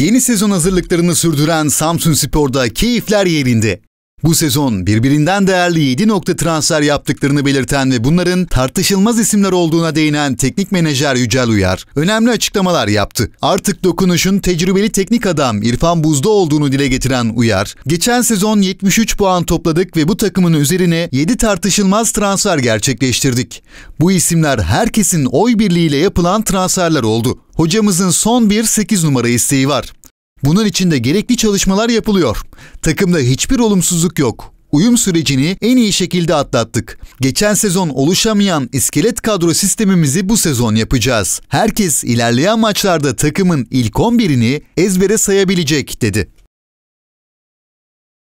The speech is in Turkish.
Yeni sezon hazırlıklarını sürdüren Samsun Spor'da keyifler yerinde. Bu sezon birbirinden değerli 7 nokta transfer yaptıklarını belirten ve bunların tartışılmaz isimler olduğuna değinen teknik menajer Yücel Uyar önemli açıklamalar yaptı. Artık dokunuşun tecrübeli teknik adam İrfan Buz'da olduğunu dile getiren Uyar, geçen sezon 73 puan topladık ve bu takımın üzerine 7 tartışılmaz transfer gerçekleştirdik. Bu isimler herkesin oy birliğiyle yapılan transferler oldu. Hocamızın son bir 8 numara isteği var. Bunun için de gerekli çalışmalar yapılıyor. Takımda hiçbir olumsuzluk yok. Uyum sürecini en iyi şekilde atlattık. Geçen sezon oluşamayan iskelet kadro sistemimizi bu sezon yapacağız. Herkes ilerleyen maçlarda takımın ilk 11'ini ezbere sayabilecek dedi.